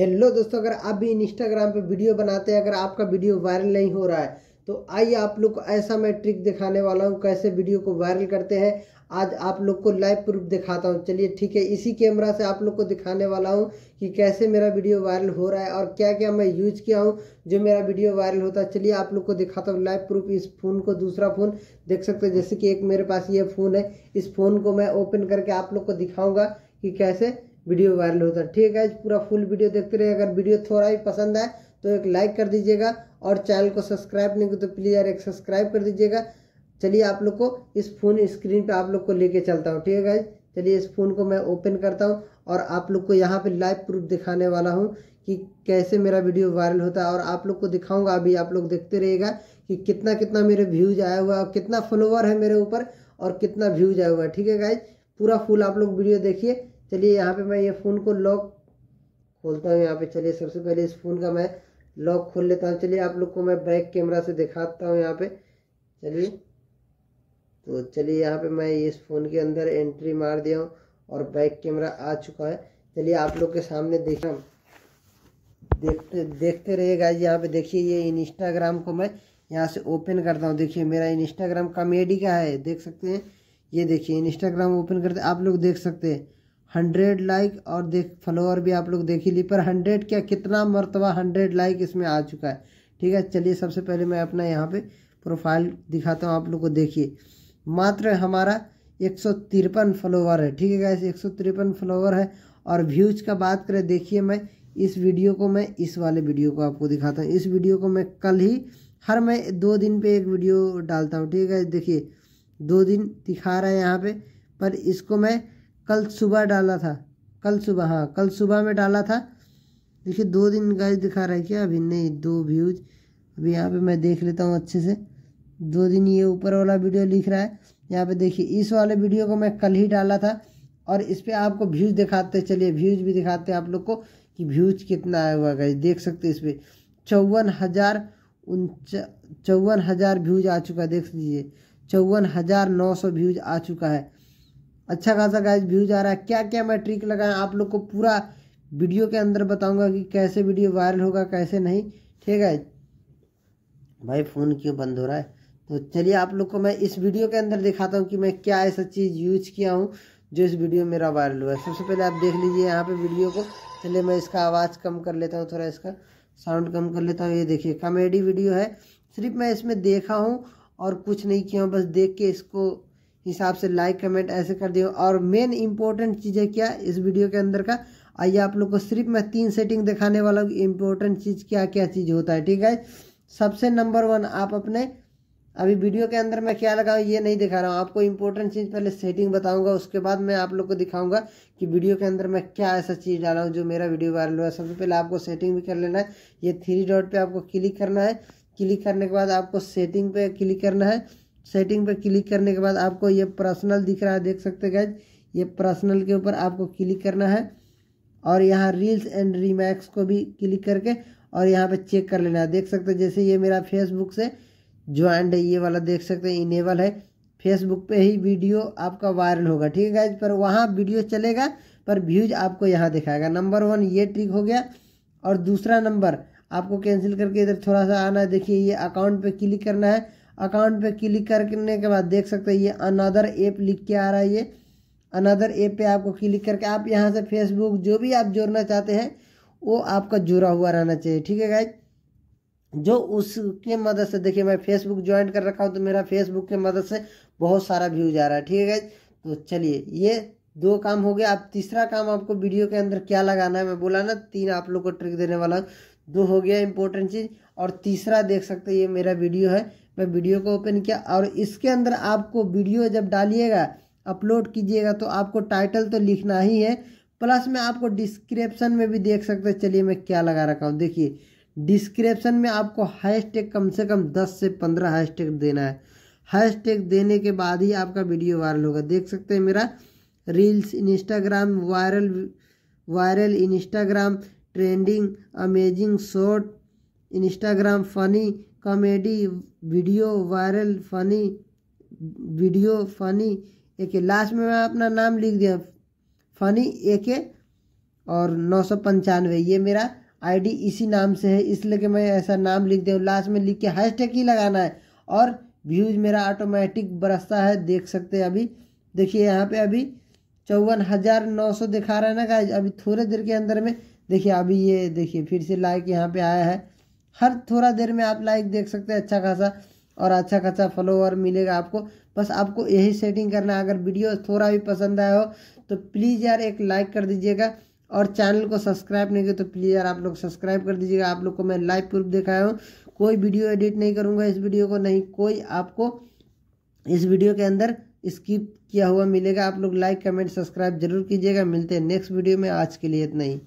hello दोस्तों अगर आप भी इंस्टाग्राम पे वीडियो बनाते हैं अगर आपका वीडियो वायरल नहीं हो रहा है तो आइए आप लोग को ऐसा मैं ट्रिक दिखाने वाला हूँ कैसे वीडियो को वायरल करते हैं आज आप लोग को लाइव प्रूफ दिखाता हूँ चलिए ठीक है इसी कैमरा से आप लोग को दिखाने वाला हूँ कि कैसे मेरा वीडियो वायरल हो रहा है और क्या क्या मैं यूज किया हूँ जो मेरा वीडियो वायरल होता है चलिए आप लोग को दिखाता हूँ लाइव प्रूफ इस फ़ोन को दूसरा फ़ोन देख सकते हो जैसे कि एक मेरे पास ये फ़ोन है इस फ़ोन को मैं ओपन करके आप लोग को दिखाऊँगा कि कैसे वीडियो वायरल होता है ठीक है पूरा फुल वीडियो देखते रहे अगर वीडियो थोड़ा भी पसंद आए तो एक लाइक कर दीजिएगा और चैनल को सब्सक्राइब नहीं तो प्लीज़ यार एक सब्सक्राइब कर दीजिएगा चलिए आप लोग को इस फ़ोन स्क्रीन पे आप लोग को लेके चलता हूँ ठीक है गाइज चलिए इस फ़ोन को मैं ओपन करता हूँ और आप लोग को यहाँ पे लाइव प्रूफ दिखाने वाला हूँ कि कैसे मेरा वीडियो वायरल होता है और आप लोग को दिखाऊंगा अभी आप लोग देखते रहेगा कि कितना कितना मेरे व्यूज आया हुआ है और कितना फॉलोवर है मेरे ऊपर और कितना व्यूज आया हुआ है ठीक है गाइज पूरा फुल आप लोग वीडियो देखिए चलिए यहाँ पे मैं ये फ़ोन को लॉक खोलता हूँ यहाँ पे चलिए सबसे पहले इस फ़ोन का मैं लॉक खोल लेता हूँ चलिए आप लोग को मैं बैक कैमरा से दिखाता हूँ यहाँ पे चलिए तो चलिए यहाँ पे मैं इस फ़ोन के अंदर एंट्री मार दिया हूँ और बैक कैमरा आ चुका है चलिए आप लोग के सामने देखना देखते देखते रहिएगा यहाँ पे देखिए ये इंस्टाग्राम को मैं यहाँ से ओपन करता हूँ देखिए मेरा इंस्टाग्राम कॉमेडी का है देख सकते हैं ये देखिए इंस्टाग्राम ओपन करते आप लोग देख सकते हैं हंड्रेड लाइक और देख फॉलोअर भी आप लोग देख ही ली पर हंड्रेड क्या कितना मरतबा हंड्रेड लाइक इसमें आ चुका है ठीक है चलिए सबसे पहले मैं अपना यहाँ पे प्रोफाइल दिखाता हूँ आप लोग को देखिए मात्र हमारा एक सौ तिरपन फॉलोवर है ठीक है गाइस एक सौ तिरपन फॉलोवर है और व्यूज़ का बात करें देखिए मैं इस वीडियो को मैं इस वाले वीडियो को आपको दिखाता हूँ इस वीडियो को मैं कल ही हर मैं दो दिन पे एक वीडियो डालता हूँ ठीक है देखिए दो दिन दिखा रहा है यहाँ पे पर इसको मैं कल सुबह डाला था कल सुबह हाँ कल सुबह में डाला था देखिए दो दिन गाइस दिखा रहा है क्या अभी नहीं दो व्यूज अभी यहाँ पे मैं देख लेता हूँ अच्छे से दो दिन ये ऊपर वाला वीडियो लिख रहा है यहाँ पे देखिए इस वाले वीडियो को मैं कल ही डाला था और इस पर आपको व्यूज़ दिखाते चलिए व्यूज़ भी दिखाते हैं आप लोग को कि व्यूज़ कितना आया हुआ गाइज देख सकते इस पर चौवन हज़ार उनच चौवन हज़ार व्यूज़ आ चुका है देख लीजिए चौवन हज़ार नौ सौ व्यूज़ आ चुका है अच्छा खासा गाइज व्यूज आ रहा है क्या क्या मैं ट्रिक लगाएं आप लोग को पूरा वीडियो के अंदर बताऊंगा कि कैसे वीडियो वायरल होगा कैसे नहीं ठीक है भाई फ़ोन क्यों बंद हो रहा है तो चलिए आप लोग को मैं इस वीडियो के अंदर दिखाता हूँ कि मैं क्या ऐसा चीज़ यूज किया हूँ जो इस वीडियो मेरा वायरल हुआ है सबसे पहले आप देख लीजिए यहाँ पे वीडियो को चलिए मैं इसका आवाज़ कम कर लेता हूँ थोड़ा इसका साउंड कम कर लेता हूँ ये देखिए कॉमेडी वीडियो है सिर्फ मैं इसमें देखा हूँ और कुछ नहीं किया हूँ बस देख के इसको हिसाब से लाइक कमेंट ऐसे कर दिए और मेन इंपॉर्टेंट चीज़ें क्या इस वीडियो के अंदर का आइए आप लोग को सिर्फ मैं तीन सेटिंग दिखाने वाला हूँ इंपॉर्टेंट चीज़ क्या क्या चीज़ होता है ठीक है सबसे नंबर वन आप अपने अभी वीडियो के अंदर मैं क्या लगाऊँ ये नहीं दिखा रहा हूँ आपको इंपॉर्टेंट चीज़ पहले सेटिंग बताऊँगा उसके बाद मैं आप लोग को दिखाऊंगा कि वीडियो के अंदर मैं क्या ऐसा चीज़ डाला हूँ जो मेरा वीडियो वायरल हुआ सबसे पहले आपको सेटिंग भी कर लेना है ये थ्री डॉट पर आपको क्लिक करना है क्लिक करने के बाद आपको सेटिंग पे क्लिक करना है सेटिंग पर क्लिक करने के बाद आपको ये पर्सनल दिख रहा है देख सकते हैं गैज ये पर्सनल के ऊपर आपको क्लिक करना है और यहाँ रील्स एंड रीमैक्स को भी क्लिक करके और यहाँ पे चेक कर लेना है देख सकते हैं जैसे ये मेरा फेसबुक से ज्वाइंट है ये वाला देख सकते हैं इनेबल है फेसबुक पे ही वीडियो आपका वायरल होगा ठीक है गाइज पर वहाँ वीडियो चलेगा पर व्यूज आपको यहाँ दिखाएगा नंबर वन ये ट्रिक हो गया और दूसरा नंबर आपको कैंसिल करके इधर थोड़ा सा आना है देखिए ये अकाउंट पे क्लिक करना है अकाउंट पे क्लिक करने के बाद देख सकते हैं ये अनदर ऐप लिख के आ रहा है ये अनदर ऐप पे आपको क्लिक करके आप यहाँ से फेसबुक जो भी आप जोड़ना चाहते हैं वो आपका जुड़ा हुआ रहना चाहिए ठीक है गाइज जो उसके मदद से देखिए मैं फेसबुक ज्वाइन कर रखा हूँ तो मेरा फेसबुक के मदद से बहुत सारा व्यूज आ रहा है ठीक है गाइज तो चलिए ये दो काम हो गया आप तीसरा काम आपको वीडियो के अंदर क्या लगाना है मैं बोला ना तीन आप लोग को ट्रिक देने वाला दो हो गया इंपॉर्टेंट चीज़ और तीसरा देख सकते हैं ये मेरा वीडियो है मैं वीडियो को ओपन किया और इसके अंदर आपको वीडियो जब डालिएगा अपलोड कीजिएगा तो आपको टाइटल तो लिखना ही है प्लस में आपको डिस्क्रिप्शन में भी देख सकते हैं चलिए मैं क्या लगा रखा हूँ देखिए डिस्क्रिप्शन में आपको हैशटैग कम से कम दस से पंद्रह हैशटैग देना है हैशटैग देने के बाद ही आपका वीडियो वायरल होगा देख सकते हैं मेरा reels Instagram viral viral Instagram trending amazing short Instagram funny comedy video viral funny video funny एक लास्ट में मैं अपना नाम लिख दिया फनी एक और नौ सौ पंचानवे ये मेरा आईडी इसी नाम से है इसलिए कि मैं ऐसा नाम लिख दिया लास्ट में लिख के हैश टैग ही लगाना है और व्यूज़ मेरा ऑटोमेटिक बरसता है देख सकते हैं अभी देखिए यहाँ पे अभी चौवन हज़ार नौ सौ दिखा रहा है ना गाइज अभी थोड़े देर के अंदर में देखिए अभी ये देखिए फिर से लाइक यहाँ पे आया है हर थोड़ा देर में आप लाइक देख सकते हैं अच्छा खासा और अच्छा खासा फॉलोअर मिलेगा आपको बस आपको यही सेटिंग करना है अगर वीडियो थोड़ा भी पसंद आया हो तो प्लीज़ यार एक लाइक कर दीजिएगा और चैनल को सब्सक्राइब नहीं किया तो प्लीज़ यार आप लोग सब्सक्राइब कर दीजिएगा आप लोग को मैं लाइव प्रूफ दिखाया हूँ कोई वीडियो एडिट नहीं करूँगा इस वीडियो को नहीं कोई आपको इस वीडियो के अंदर स्किप किया हुआ मिलेगा आप लोग लाइक कमेंट सब्सक्राइब जरूर कीजिएगा मिलते हैं नेक्स्ट वीडियो में आज के लिए इतना ही